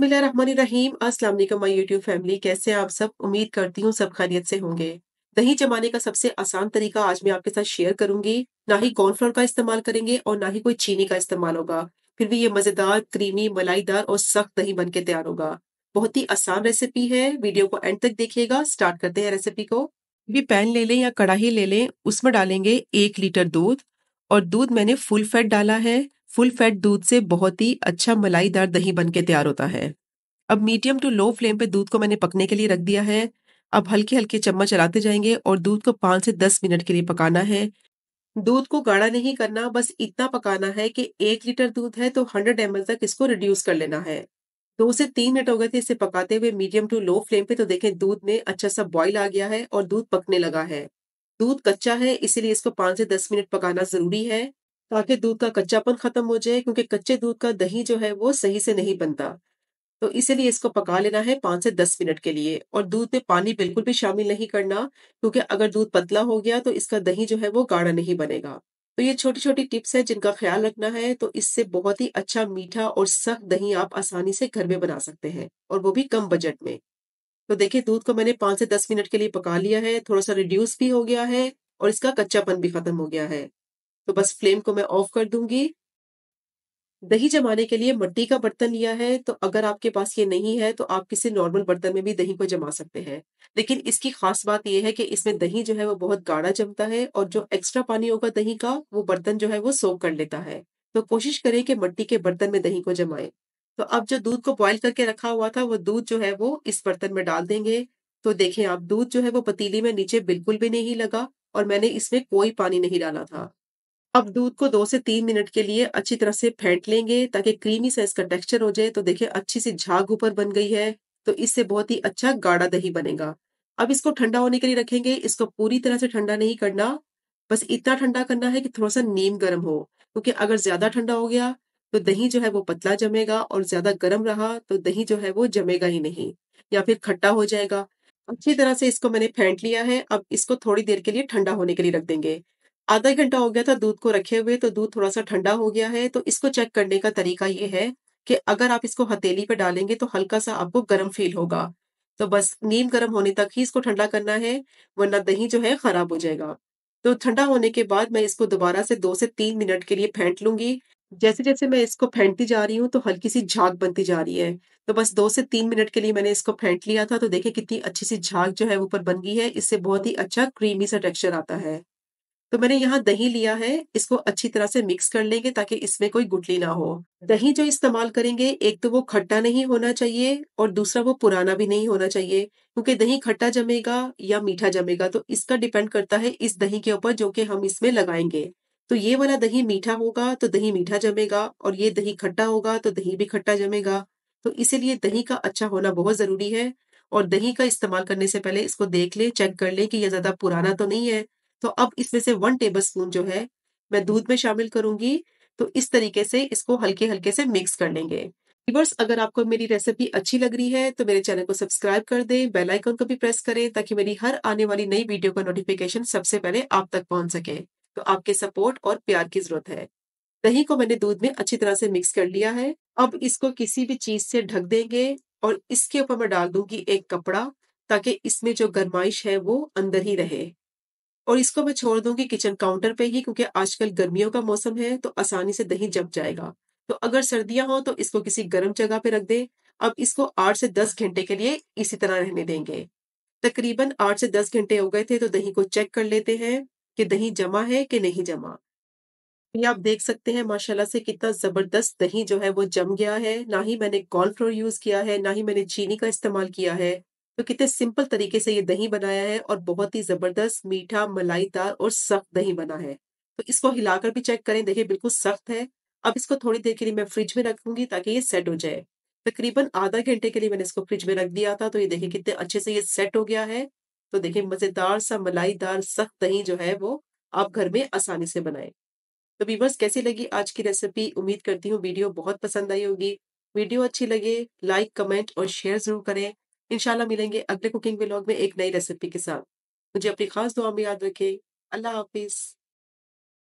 बसमीम अस्सलाम वालेकुम माय यूट्यूब फैमिली कैसे आप सब उम्मीद करती हूँ सब खैरियत से होंगे दही जमाने का सबसे आसान तरीका आज मैं आपके साथ शेयर करूंगी ना ही कॉर्नफ्लोर का इस्तेमाल करेंगे और ना ही कोई चीनी का इस्तेमाल होगा फिर भी ये मज़ेदार क्रीमी मलाईदार और सख्त दही बन के तैयार होगा बहुत ही आसान रेसिपी है वीडियो को एंड तक देखिएगा स्टार्ट करते हैं रेसिपी को भी पैन ले लें या कड़ाही ले लें उसमें डालेंगे एक लीटर दूध और दूध मैंने फुल फैट डाला है फुल फैट दूध से बहुत ही अच्छा मलाईदार दही बन के तैयार होता है अब मीडियम टू लो फ्लेम पे दूध को मैंने पकने के लिए रख दिया है अब हल्के हल्के चम्मच चलाते जाएंगे और दूध को पाँच से दस मिनट के लिए पकाना है दूध को गाढ़ा नहीं करना बस इतना पकाना है कि एक लीटर दूध है तो हंड्रेड एम तक इसको रिड्यूस कर लेना है दो से तीन मिनट हो गए थे इसे पकाते हुए मीडियम टू लो फ्लेम पे तो देखें दूध में अच्छा सा बॉईल आ गया है और दूध पकने लगा है दूध कच्चा है इसीलिए इसको पाँच से दस मिनट पकाना जरूरी है ताकि दूध का कच्चापन खत्म हो जाए क्योंकि कच्चे दूध का दही जो है वो सही से नहीं हम्म। बनता तो इसीलिए इसको पका लेना है पाँच से दस मिनट के लिए और दूध में पानी बिल्कुल भी शामिल नहीं करना क्योंकि अगर दूध पतला हो गया तो इसका दही जो है वो गाढ़ा नहीं बनेगा तो ये छोटी छोटी टिप्स है जिनका ख्याल रखना है तो इससे बहुत ही अच्छा मीठा और सख्त दही आप आसानी से घर में बना सकते हैं और वो भी कम बजट में तो देखिए दूध को मैंने पाँच से दस मिनट के लिए पका लिया है थोड़ा सा रिड्यूस भी हो गया है और इसका कच्चापन भी खत्म हो गया है तो बस फ्लेम को मैं ऑफ कर दूंगी दही जमाने के लिए मट्टी का बर्तन लिया है तो अगर आपके पास ये नहीं है तो आप किसी नॉर्मल बर्तन में भी दही को जमा सकते हैं लेकिन इसकी खास बात यह है कि इसमें दही जो है वो बहुत गाढ़ा जमता है और जो एक्स्ट्रा पानी होगा दही का वो बर्तन जो है वो सोख कर लेता है तो कोशिश करें कि मट्टी के बर्तन में दही को जमाए तो अब जो दूध को बॉयल करके रखा हुआ था वो दूध जो है वो इस बर्तन में डाल देंगे तो देखें आप दूध जो है वो पतीली में नीचे बिल्कुल भी नहीं लगा और मैंने इसमें कोई पानी नहीं डाला था अब दूध को दो से तीन मिनट के लिए अच्छी तरह से फेंट लेंगे ताकि क्रीमी सा इसका टेक्सचर हो जाए तो देखिए अच्छी सी झाग ऊपर बन गई है तो इससे बहुत ही अच्छा गाढ़ा दही बनेगा अब इसको ठंडा होने के लिए रखेंगे इसको पूरी तरह से ठंडा नहीं करना बस इतना ठंडा करना है कि थोड़ा सा नीम गर्म हो क्योंकि अगर ज्यादा ठंडा हो गया तो दही जो है वो पतला जमेगा और ज्यादा गर्म रहा तो दही जो है वो जमेगा ही नहीं या फिर खट्टा हो जाएगा अच्छी तरह से इसको मैंने फेंट लिया है अब इसको थोड़ी देर के लिए ठंडा होने के लिए रख देंगे आधा घंटा हो गया था दूध को रखे हुए तो दूध थोड़ा सा ठंडा हो गया है तो इसको चेक करने का तरीका ये है कि अगर आप इसको हथेली पे डालेंगे तो हल्का सा आपको गर्म फील होगा तो बस नीम गर्म होने तक ही इसको ठंडा करना है वरना दही जो है खराब हो जाएगा तो ठंडा होने के बाद मैं इसको दोबारा से दो से तीन मिनट के लिए फेंट लूंगी जैसे जैसे मैं इसको फेंटती जा रही हूँ तो हल्की सी झाग बनती जा रही है तो बस दो से तीन मिनट के लिए मैंने इसको फेंट लिया था तो देखे कितनी अच्छी सी झाग जो है ऊपर बन गई है इससे बहुत ही अच्छा क्रीमी सा टेक्स्चर आता है तो मैंने यहाँ दही लिया है इसको अच्छी तरह से मिक्स कर लेंगे ताकि इसमें कोई गुटली ना हो दही जो इस्तेमाल करेंगे एक तो वो खट्टा नहीं होना चाहिए और दूसरा वो पुराना भी नहीं होना चाहिए क्योंकि दही खट्टा जमेगा या मीठा जमेगा तो इसका डिपेंड करता है इस दही के ऊपर जो कि हम इसमें लगाएंगे तो ये वाला दही मीठा होगा तो दही मीठा जमेगा और ये दही खट्टा होगा तो दही भी खट्टा जमेगा तो इसीलिए दही का अच्छा होना बहुत ज़रूरी है और दही का इस्तेमाल करने से पहले इसको देख ले चेक कर ले कि यह ज़्यादा पुराना तो नहीं है तो अब इसमें से वन टेबल स्पून जो है मैं दूध में शामिल करूंगी तो इस तरीके से इसको हल्के हल्के से मिक्स कर लेंगे व्यूवर्स अगर आपको मेरी रेसिपी अच्छी लग रही है तो मेरे चैनल को सब्सक्राइब कर दें बेल आइकन को भी प्रेस करें ताकि मेरी हर आने वाली नई वीडियो का नोटिफिकेशन सबसे पहले आप तक पहुंच सके तो आपके सपोर्ट और प्यार की जरूरत है दही को मैंने दूध में अच्छी तरह से मिक्स कर लिया है अब इसको किसी भी चीज से ढक देंगे और इसके ऊपर मैं डाल दूंगी एक कपड़ा ताकि इसमें जो गर्माइश है वो अंदर ही रहे और इसको मैं छोड़ दूंगी किचन काउंटर पे ही क्योंकि आजकल गर्मियों का मौसम है तो आसानी से दही जम जाएगा तो अगर सर्दियां हो तो इसको किसी गर्म जगह पे रख दें अब इसको आठ से दस घंटे के लिए इसी तरह रहने देंगे तकरीबन आठ से दस घंटे हो गए थे तो दही को चेक कर लेते हैं कि दही जमा है कि नहीं जमा ये आप देख सकते हैं माशाल्लाह से कितना ज़बरदस्त दही जो है वो जम गया है ना ही मैंने कॉर्नफ्लोर यूज़ किया है ना ही मैंने चीनी का इस्तेमाल किया है तो कितने सिंपल तरीके से ये दही बनाया है और बहुत ही जबरदस्त मीठा मलाईदार और सख्त दही बना है तो इसको हिलाकर भी चेक करें देखिए बिल्कुल सख्त है अब इसको थोड़ी देर के लिए मैं फ्रिज में रखूंगी ताकि ये सेट हो जाए तकरीबन आधा घंटे के लिए मैंने इसको फ्रिज में रख दिया था तो ये देखिए कितने अच्छे से ये सेट हो गया है तो देखिए मजेदार सा मलाईदार सख्त दही जो है वो आप घर में आसानी से बनाएं तो वीवर्स कैसी लगी आज की रेसिपी उम्मीद करती हूँ वीडियो बहुत पसंद आई होगी वीडियो अच्छी लगे लाइक कमेंट और शेयर जरूर करें इंशाल्लाह मिलेंगे अगले कुकिंग व्लॉग में एक नई रेसिपी के साथ मुझे अपनी खास दुआ में याद रखें अल्लाह हाफिज़